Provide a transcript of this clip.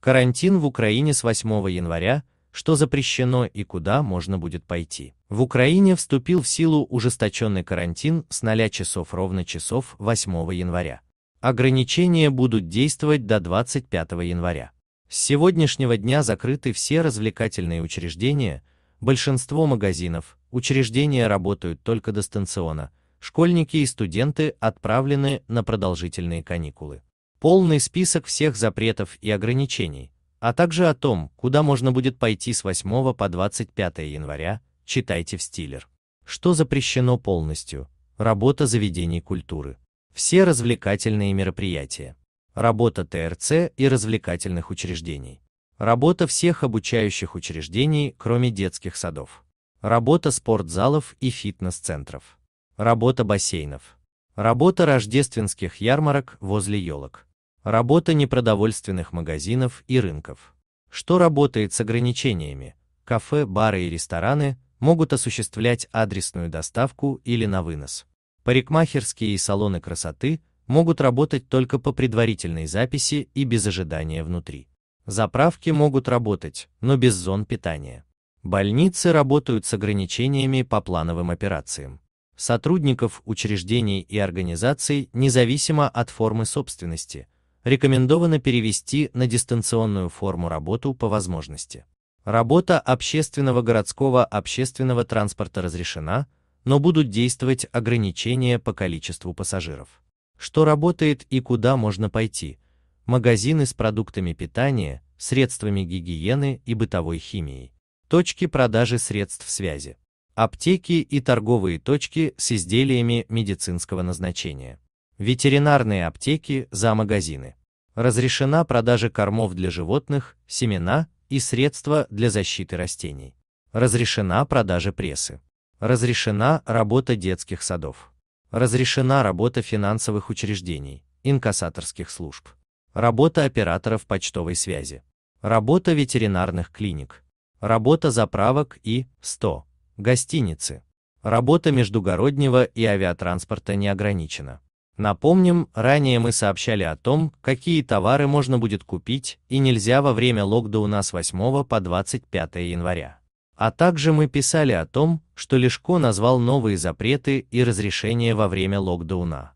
Карантин в Украине с 8 января, что запрещено и куда можно будет пойти. В Украине вступил в силу ужесточенный карантин с 0 часов ровно часов 8 января. Ограничения будут действовать до 25 января. С сегодняшнего дня закрыты все развлекательные учреждения, большинство магазинов, учреждения работают только дистанционно, школьники и студенты отправлены на продолжительные каникулы полный список всех запретов и ограничений, а также о том, куда можно будет пойти с 8 по 25 января, читайте в Стиллер. Что запрещено полностью? Работа заведений культуры. Все развлекательные мероприятия. Работа ТРЦ и развлекательных учреждений. Работа всех обучающих учреждений, кроме детских садов. Работа спортзалов и фитнес-центров. Работа бассейнов. Работа рождественских ярмарок возле елок. Работа непродовольственных магазинов и рынков. Что работает с ограничениями? Кафе, бары и рестораны могут осуществлять адресную доставку или на вынос. Парикмахерские и салоны красоты могут работать только по предварительной записи и без ожидания внутри. Заправки могут работать, но без зон питания. Больницы работают с ограничениями по плановым операциям. Сотрудников учреждений и организаций, независимо от формы собственности, рекомендовано перевести на дистанционную форму работу по возможности. Работа общественного городского общественного транспорта разрешена, но будут действовать ограничения по количеству пассажиров. Что работает и куда можно пойти? Магазины с продуктами питания, средствами гигиены и бытовой химией. Точки продажи средств связи. Аптеки и торговые точки с изделиями медицинского назначения ветеринарные аптеки зоомагазины. Разрешена продажа кормов для животных, семена и средства для защиты растений. Разрешена продажа прессы. Разрешена работа детских садов. Разрешена работа финансовых учреждений, инкассаторских служб. Работа операторов почтовой связи. Работа ветеринарных клиник. Работа заправок и 100. Гостиницы. Работа междугороднего и авиатранспорта не ограничена. Напомним, ранее мы сообщали о том, какие товары можно будет купить и нельзя во время локдауна с 8 по 25 января. А также мы писали о том, что Лешко назвал новые запреты и разрешения во время локдауна.